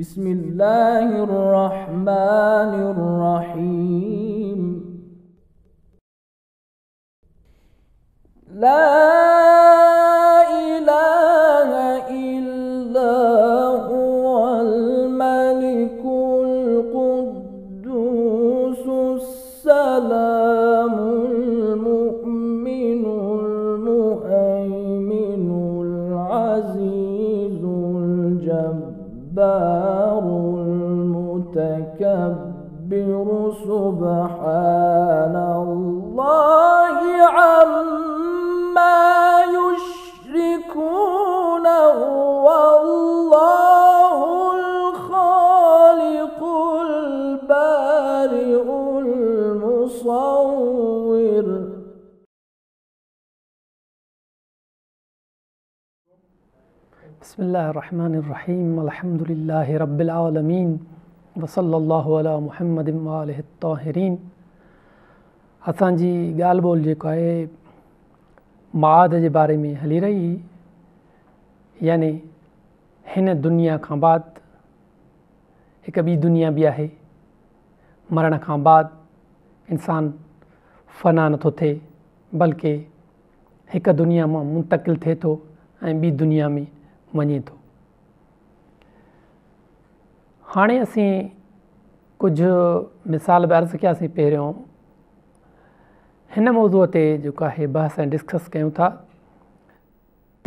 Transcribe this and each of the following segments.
بسم الله الرحمن الرحيم لا إله إلا يكبر سبحان الله عما يشركون هو الله الخالق البارئ المصور بسم الله الرحمن الرحيم الحمد لله رب العالمين वसल मुहम्मद इमाल तोहिरीन असांजी ॻाल्हि ॿोल जेको आहे माद जे बारे में हली रही यानि हिन दुनिया खां बाद हिकु ॿी दुनिया बि आहे मरण खां बाद इंसानु फना नथो थिए बल्कि हिकु दुनिया मां मुंतकिल थिए थो ऐं ॿी दुनिया में मञे थो हाणे असीं कुझु मिसाल बि अर्ज़ कयासीं पहिरियों हिन मौज़ूअ ते जेको आहे बस डिस्कस कयूं था त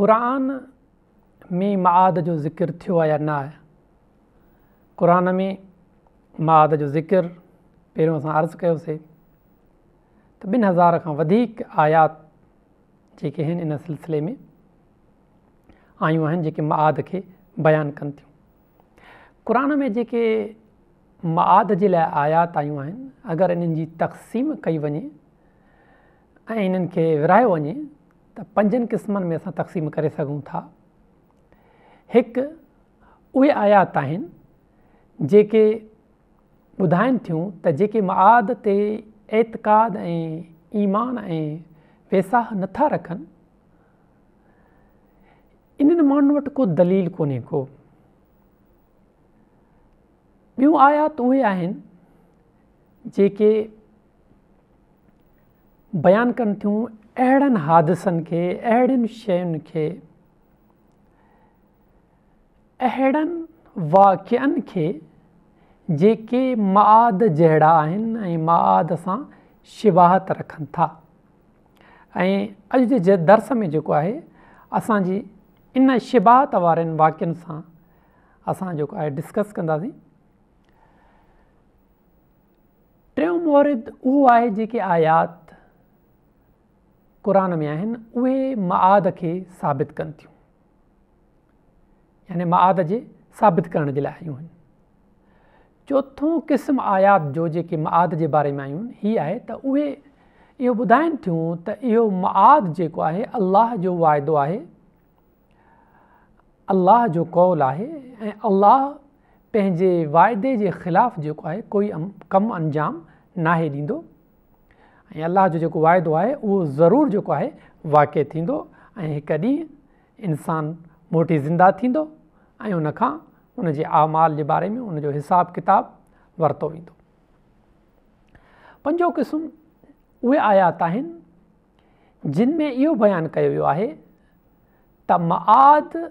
क़रान में माद जो ज़िकरु थियो आहे या न आहे क़रान में माद जो ज़िकर पहिरियों असां अर्ज़ु कयोसीं त ॿिनि हज़ार खां वधीक आयात जेके आहिनि इन सिलसिले में आयूं आहिनि जेके माद खे बयानु कनि थियूं क़रान में जेके मआद जे लाइ आयात आहियूं आहिनि अगरि इन्हनि जी तक़सीम कई वञे ऐं इन्हनि खे विरिहायो वञे त पंजनि क़िस्मनि में असां तक़सीम करे सघूं था हिकु उहे आयात आहिनि जेके ॿुधाइनि थियूं त जेके मआद ते एतक़ाद ऐं ईमान ऐं पैसा नथा रखनि इन्हनि माण्हुनि वटि को दलील कोन्हे को ॿियूं आयात उहे आहिनि जेके बयानु कनि थियूं अहिड़नि हादिसनि खे अहिड़ियुनि शयुनि खे अहिड़नि वाक्यनि खे जेके मआद जहिड़ा आहिनि ऐं मआद सां शिबाहत रखनि था ऐं अॼु जे दर्स में जेको आहे असांजी इन शिबात वारनि वाक्यनि सां असां जेको आहे डिस्कस कंदासीं टियों मोहरिद उहो आहे जेके आयात क़र में आहिनि उहे मआद खे साबित कनि थियूं याने मआद जे साबित करण जे लाइ आयूं आहिनि चोथों क़िस्म आयात जो जेके मआ जे बारे में आहियूं हीअ आहे त उहे इहो ॿुधाइनि थियूं त इहो मआद जेको आहे अलाह जो वाइदो आहे अलाह जो कौल आहे ऐं अलाह पंहिंजे वाइदे जे ख़िलाफ़ु जेको आहे कोई कमु अंजामु नाहे ॾींदो ऐं अलाह जो जेको वाइदो आहे उहो ज़रूरु जेको आहे वाक़ थींदो ऐं हिकु ॾींहुं इंसानु मोटी ज़िंदा थींदो ऐं उनखां उन जे आमाल जे बारे में उनजो हिसाब किताबु वरितो वेंदो पंजो क़िस्म उहे आयात आहिनि जिन में इहो बयानु कयो वियो आहे त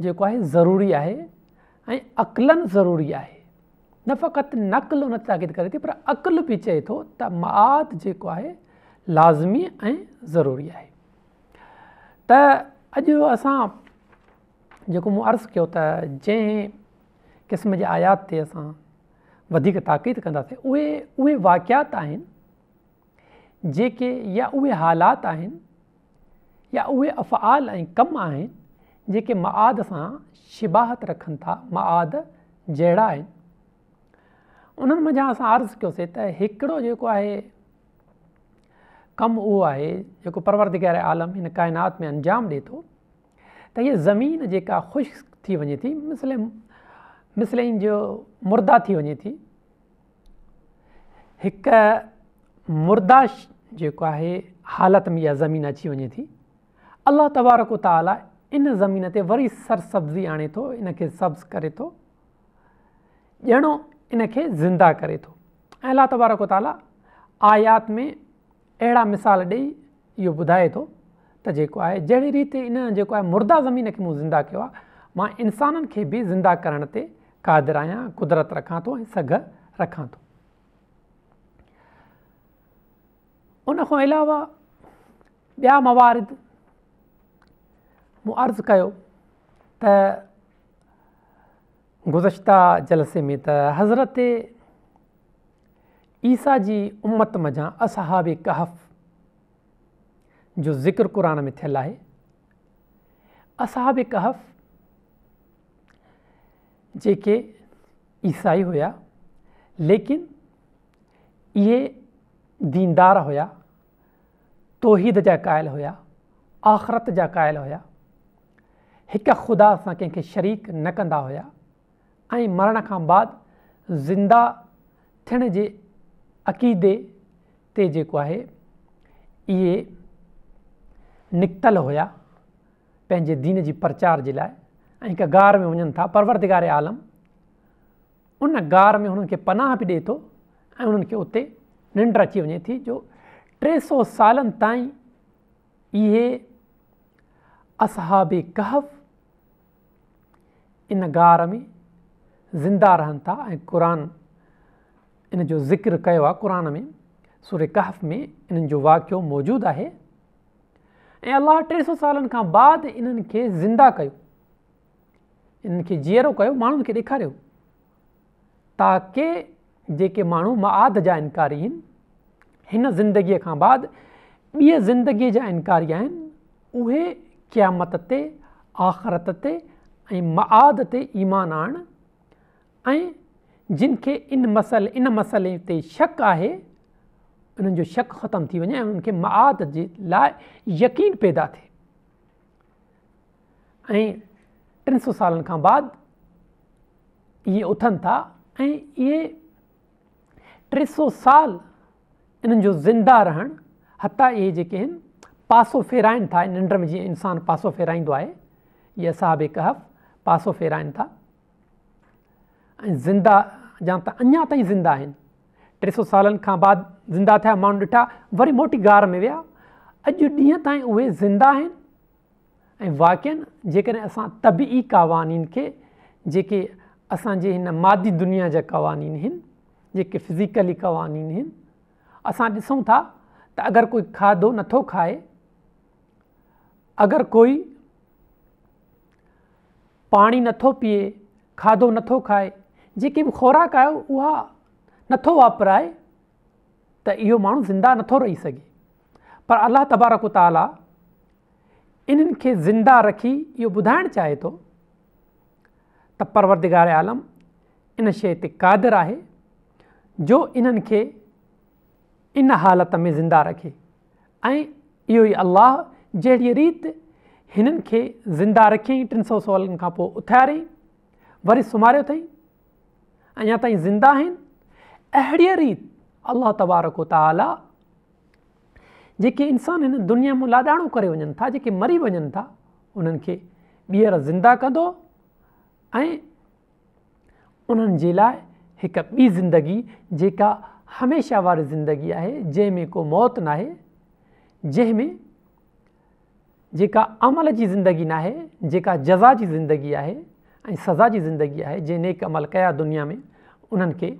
जेको आहे ज़रूरी आहे ऐं अक़ुलनि ज़रूरी आहे नफ़क़ति नक़लु उन ते ताक़ीद करे थी पर अकुलु बि चए थो त माद जेको आहे लाज़मी ऐं ज़रूरी आहे त अॼु असां जेको मूं अर्ज़ु कयो त जंहिं क़िस्म जी आयात ते असां वधीक ताक़ीद कंदासीं उहे उहे वाक़ियात आहिनि जेके या उहे हालात आहिनि या उहे अफ़आल ऐं आहिनि जेके मआद सां शिबाहत रखनि था मआद जहिड़ा आहिनि उन्हनि मज़ा असां आर्ज़ु कयोसीं त हिकिड़ो जेको आहे कमु उहो आहे जेको परवरदगिगार आलम हिन काइनात में अंजाम ॾिए थो त हीअ ज़मीन जेका ख़ुश्क थी वञे थी मिसल मिसल जो मुर्दा थी वञे थी हिकु मुर्दा जेको आहे हालति में इहा ज़मीन अची वञे थी अलाह इन ज़मीन ते वरी सर सब्जी आणे थो इन खे सब्ज़ करे थो ॼणो इन खे ज़िंदा करे थो ऐं अला तबारकोताला आयात में अहिड़ा मिसाल ॾेई इहो ॿुधाए थो त जेको आहे जहिड़ी रीति इन जेको आहे मुर्दा ज़मीन खे मूं ज़िंदा कयो आहे मां इंसाननि खे बि ज़िंदा करण ते कादुरु आहियां कुदरत रखां थो ऐं सघ रखां थो उनखां अलावा ॿिया मवारिद मूं अर्ज़ु कयो त गुज़श्ता जलसे में त हज़रत ईसा जी उम्मत मज़ा असहाब कहफ़ जो ज़िकर क़र में थियलु आहे असहाब कहफ़ जेके ईसाई हुआ लेकिन इहे दीनदार हुआ तोहीद जा क़ल हुया आख़िरत जा क़ल हुया हिक ख़ुदा सां कंहिंखे शरीक न कंदा हुआ ऐं मरण खां बाद ज़िंदा थियण जे अक़ीदे ते जेको आहे इहे निकतल हुया पंहिंजे दीन जी प्रचार जे लाइ ऐं हिकु ॻार में वञनि था परवरदिगार आलम उन गार में हुननि खे पनाह बि ॾिए थो ऐं उन्हनि खे उते निंड अची वञे थी जो टे सौ सालनि ताईं इहे असहाब कहफ़ु इन गार में ज़िंदा रहनि था ऐं क़रान इन जो जिक्र कयो आहे क़ुर में सूर्य कहफ़ में इन्हनि जो वाक़ियो मौजूदु आहे ऐं अलाह टे सौ सालनि खां बादि इन्हनि खे ज़िंदा कयो इन्हनि खे जीअरो कयो माण्हुनि खे ॾेखारियो ताकि जेके माण्हू मआद जा इनकारी आहिनि हिन ज़िंदगीअ खां बाद ॿीअ ज़िंदगीअ जा इनकारी आहिनि उहे ऐं मआद ते ईमान आण ऐं जिन खे इन मसल इन मसले ते शक आहे उन्हनि जो शक ख़तमु थी वञे ऐं उनखे मआद जे लाइ यकीन पैदा थिए ऐं टिनि सौ सालनि खां बाद इहे उथनि था ऐं इहे टे सौ साल इन्हनि जो ज़िंदा रहणु हता इहे जेके आहिनि पासो फेराइनि था निंड में जीअं इन्सानु पासो फेराईंदो आहे इहे कहफ़ पासो फेराइनि था ऐं ज़िंदा जा त अञा ताईं ज़िंदा आहिनि टे सौ सालनि खां बाद ज़िंदा थिया माण्हू ॾिठा वरी मोटी गार में विया अॼु ॾींहं ताईं उहे ज़िंदा आहिनि ऐं वाकई जेकॾहिं असां तबी क़वान खे जेके असांजे हिन मादी दुनिया जा क़वानी आहिनि जेके फिज़ीकली क़वान आहिनि असां ॾिसूं था त अगरि कोई खाधो नथो खाए अगरि कोई पाणी नथो पीए खाधो नथो खाए जेके बि खुराक आयो उहा नथो वापराए त इहो माण्हू ज़िंदा नथो रही सघे पर अलाह तबारकाला इन्हनि खे ज़िंदा रखी इहो ॿुधाइण चाहे थो त परवरिगार आलम इन शइ ते कादरु आहे जो इन्हनि खे इन हालति में ज़िंदा रखे ऐं इहो ई अलाह जहिड़ी रीति हिननि खे ज़िंदा रखियईं टिनि सौ सवलनि खां पोइ उथारियईं वरी सुम्हारियो अथई अञा ताईं ज़िंदा आहिनि अहिड़ीअ रीति अलाह तबार कोताला जेके इंसान आहिनि दुनिया में लाॾाणो करे वञनि था जेके मरी वञनि था उन्हनि खे ॿीहर ज़िंदा कंदो ऐं उन्हनि जे लाइ हिकु ॿी ज़िंदगी जेका हमेशह वारी ज़िंदगी आहे जंहिं को मौत नाहे जेका अमल जी ज़िंदगी न आहे जेका जज़ा जी ज़िंदगी आहे ऐं सज़ा जी ज़िंदगी आहे जंहिं नेक अमल कया दुनिया में उन्हनि खे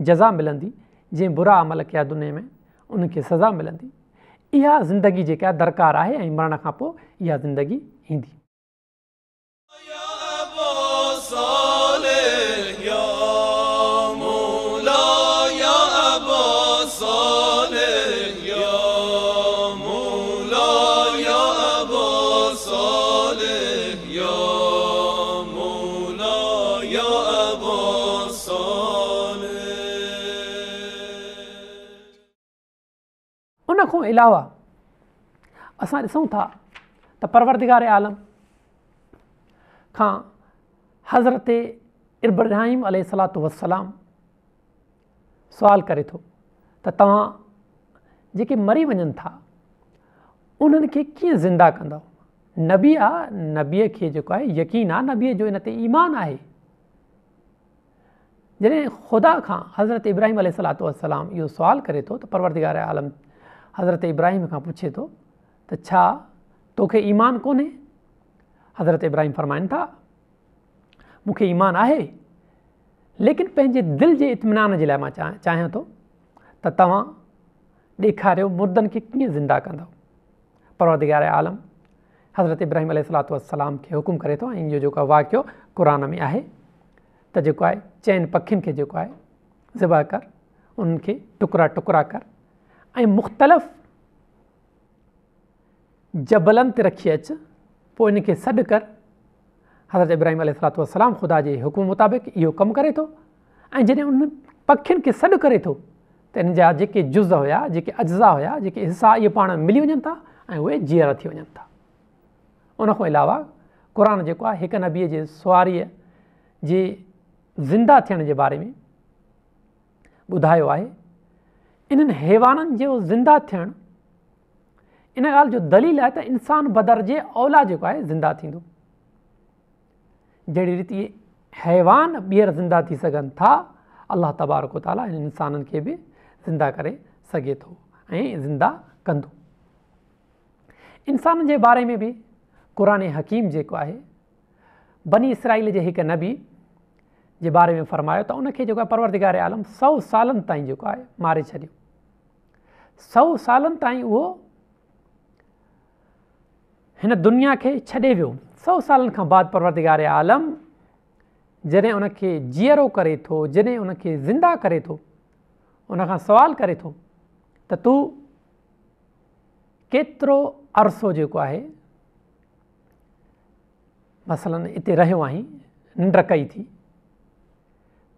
जज़ा मिलंदी जंहिं बुरा अमल कया दुनिया में उनखे सज़ा मिलंदी इहा ज़िंदगी जेका दरकारु आहे ऐं मरण खां पोइ इहा ज़िंदगी ईंदी अलावा असां ॾिसूं था त परवरिगार आलम खां हज़रत इब्राहिम अल सलात वसलाम सुवाल करे थो त तव्हां जेके मरी वञनि था उन्हनि खे कीअं ज़िंदा कंदव नबी आहे नबीअ खे जेको आहे यकीन आहे नबीअ जो हिन ते ईमानु आहे जॾहिं ख़ुदा खां हज़रत इब्राहिम अल सलात वलाम इहो सुवालु करे थो त आलम हज़रत इब्राहिम का पुछे तो, तो छा अच्छा, तोखे ईमान को हज़रत इब्राहिम फरमायन था मुख्य ईमान है लेकिन पंहिंजे दिल के इतमान के लाइ मां तो तेखार मुर्दन के तव्हां ॾेखारियो मुर्दनि खे ज़िंदा आलम हज़रत इब्राहिम अलातलाम के हुकुम करे तो इन जो वाक्य कुरान में है तो जेको आहे चइनि पखियुनि खे ज़िबा कर उनके टुकड़ा टुकड़ा कर ऐं मुख़्तलिफ़ जबलनि ते रखी अचु पोइ इनखे सॾु कर हज़रत इब्राहिम अलसलाम ख़ुदा जे हुकुम मुताबिक़ इहो कमु करे थो ऐं जॾहिं उन्हनि पखियुनि खे सॾु करे थो त इन जा जेके जुज़ हुआ जेके अजज़ा हुआ जेके हिसा इहो पाण मिली वञनि था ऐं उहे जीअरा थी वञनि था उनखां अलावा क़ुर जेको आहे हिकु नबीअ जे सुवारीअ जे ज़िंदा थियण जे बारे में ॿुधायो आहे इन्हनि हैवाननि जो ज़िंदा थियणु इन ॻाल्हि जो दलील आहे त इंसानु बदर जे औला जेको आहे ज़िंदा थींदो जहिड़ी रीति हैवान ॿीहर ज़िंदा थी सघनि था अलाह तबारको ताला इन्हनि इंसाननि खे बि ज़िंदा करे सघे थो ऐं ज़िंदा कंदो इंसाननि जे बारे में बि क़ुराने हकीम जेको आहे बनी इसराइल जे हिकु नबी जे बारे में फ़रमायो त उनखे जेको आहे परवरदगार आलम सौ सालनि ताईं जेको आहे मारे छॾियो सौ साल ताईं इन दुनिया के छे वो सौ साल बाद परवरदिगार आलम जैसे उनखे जीअरो करे तो जैसे उनखे ज़िंदा करे तो उन सवाल करे तो तू तूं अरसो जो है मसलन इत रो आहीं निंड कई थी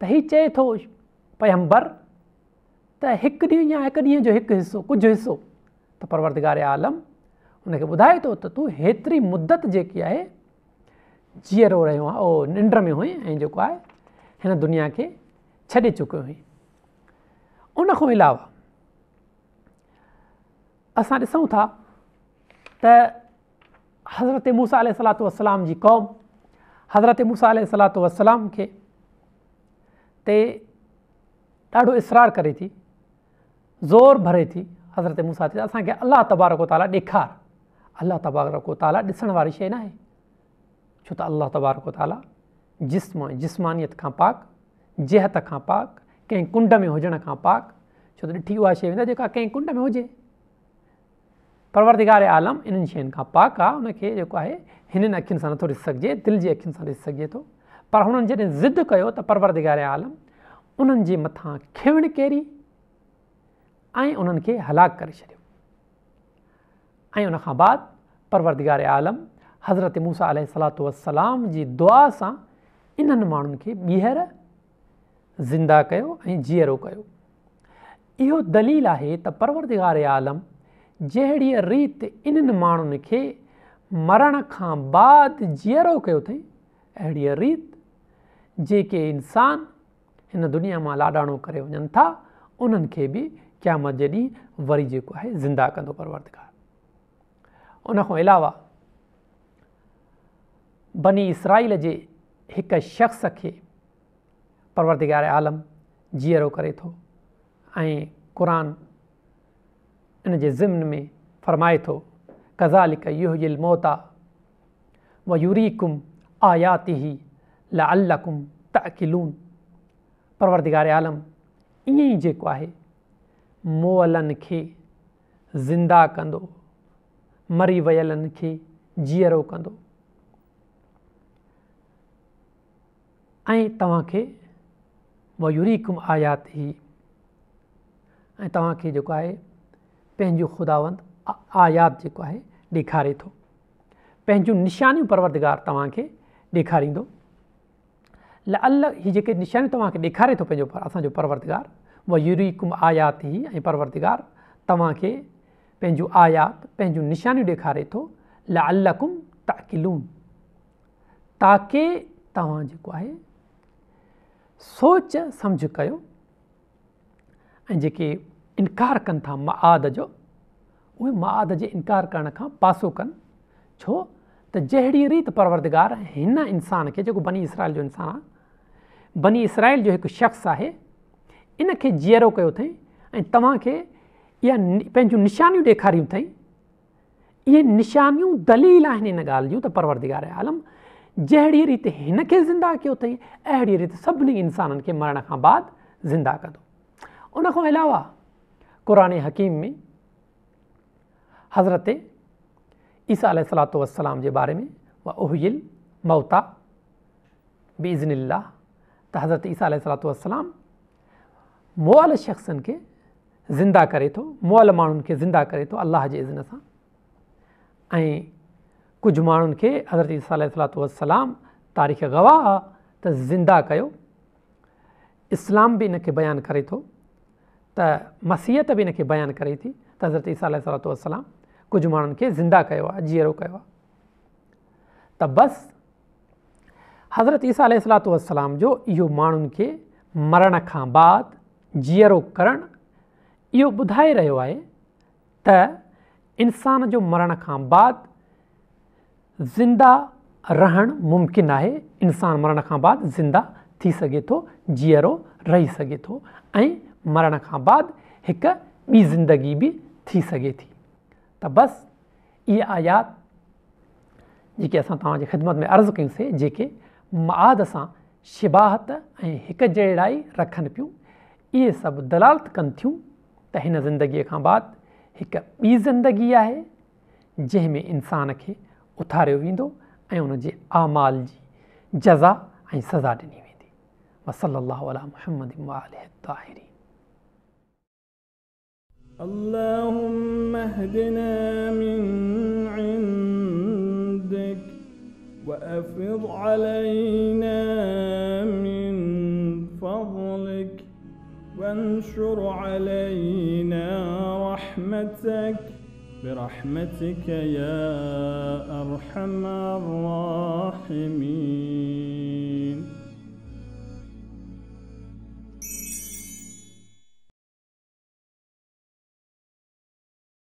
तो हीउ चे तो पैम्बर त हिकु ॾींहुं या हिकु ॾींहुं जो हिकु हिसो कुझु हिसो त परवरदगार आलम हुनखे ॿुधाए थो त तूं हेतिरी मुद्दत जेकी आहे जीअरो रहियो आहे उहो निंड में हुईं ऐं जेको आहे हिन दुनिया खे छॾे चुकियो हुअईं उनखां अलावा असां ॾिसूं था त हज़रत मूसा सलातु वसलाम जी क़ौम हज़रत मूसा सलात वसलाम खे ते ॾाढो इसरार करे थी ज़ोर भरे थी हज़रत मुसाथी त असांखे अलाह तबारको ताला ॾेखार अलाह तबारक कोताला ॾिसण वारी शइ न छो त अल्लाह तबारको ताला जिस्म जिस्मानीत खां पाक जेहत खां पाक कंहिं कुंड में हुजण खां पाक छो त ॾिठी उहा शइ वेंदा जेका कंहिं कुंड में हुजे परवरदगार आलम इन्हनि शयुनि खां पाक आहे उनखे जेको आहे हिननि अखियुनि सां नथो ॾिसी सघिजे दिलि जे अखियुनि सां ॾिसी सघिजे थो पर हुननि जॾहिं ज़िद कयो त परवरदिगार आलम उन्हनि जे मथां खिवण केरी ऐं उन्हनि खे हलाकु करे छॾियो ऐं बाद परवरदिगार आलम हज़रत मूसा वसलाम जी दुआ सां इन्हनि माण्हुनि खे ॿीहर ज़िंदा कयो ऐं जीअरो कयो इहो दलील आहे त परवरदिगार आलम जहिड़ीअ रीति इन्हनि माण्हुनि खे मरण खां बाद जीअरो कयो अथईं अहिड़ीअ रीति जेके इंसान हिन दुनिया मां लाॾाणो करे वञनि था उन्हनि खे बि क़यामत जे ॾींहुं वरी जेको आहे ज़िंदा कंदो परवरदिगार उन खां अलावा बनी इसराईल जे हिक शख़्स खे परवरदिगार आलम जीअरो करे थो ऐं क़ुर इन जे ज़िम्न में फ़रमाए थो कज़ालिक युहिल मोहता व यूरीकुम आयाति ही ला अल्लाकुम तकिलून परवरदिगार आलम ईअं ई जेको आहे मोअलनि खे ज़िंदा कंदो मरी वियलनि खे जीअरो कंदो ऐं तव्हांखे मयूरी कुम आयात ई ऐं तव्हांखे जेको आहे पंहिंजो खुदावंद आयात जेको आहे ॾेखारे थो पंहिंजूं निशानियूं परवदगारु तव्हांखे ॾेखारींदो ल अल हीअ जेके निशानियूं तव्हांखे ॾेखारे थो पंहिंजो असांजो परवरगार उहा यूरी आयात ई ऐं परवरदगार तव्हांखे पंहिंजूं आयात पंहिंजूं निशानियूं ॾेखारे थो ल अलकुम तकिलूम ताकि तव्हां जेको आहे सोचु समुझ कयो ऐं जेके इनकार कनि था मआद जो उहे मआद जे इनकार करण खां पासो कनि छो त जहिड़ी रीति परवरगार हिन इंसान खे जेको बनी इसराइल जो इंसानु आहे बनी इसराइल जो एक शख़्स है इन खे जीअरो कयो अथई देखार तव्हांखे इहा पंहिंजूं दलील आहिनि इन गाल जूं परवरदिगार आलम जड़ी रीत हिन ज़िंदा कयो अथई अड़ी रीत सभी इंसान के मरण खां बाद ज़िंदा कद उन अलावा कुरान हकीम में हज़रत ईसा सलात वसलाम के बारे में वह उहिल मौता बिज़निल्ला त हज़रत ई सलात वसलाम मोअल शख़्सनि खे ज़िंदा करे थो मअल माण्हुनि खे ज़िंदा करे थो अलाह जे इज़न सां ऐं कुझु माण्हुनि खे हज़रत ईसल सलात वसलाम तारीख़ गवाह आहे त ज़िंदा कयो इस्लाम बि इनखे बयानु करे थो त मसीहत बि इनखे बयानु करे थी त हज़रत ईसा अल सलात वसलाम कुझु माण्हुनि खे ज़िंदा कयो आहे जीअरो कयो आहे त बसि हज़रत ईसा अलातलाम जो इहो माण्हुनि खे मरण खां बाद जीअरो करणु इहो ॿुधाए रहियो आहे त इंसान जो मरण खां बाद ज़िंदा रहणु मुम्किन आहे इंसानु मरण खां बाद ज़िंदा थी सघे थो जीअरो रही सघे थो ऐं मरण खां बाद हिकु ॿी ज़िंदगी बि थी सघे थी त बसि इहा आयात जेके असां तव्हांजे ख़िदमत में अर्ज़ु कयूंसीं जेके मआद सां शिबाहत ऐं हिकु जहिड़ा ई रखनि पियूं इहे सभु दलालत कनि थियूं त हिन ज़िंदगीअ खां बाद हिकु ॿी ज़िंदगी आहे जंहिंमें इंसान खे उथारियो वेंदो ऐं उनजे आमाल जी जज़ा ऐं सज़ा ॾिनी वेंदी واخفض علينا من فضلك وانشر علينا رحمتك برحمتك يا أرحم الراحمين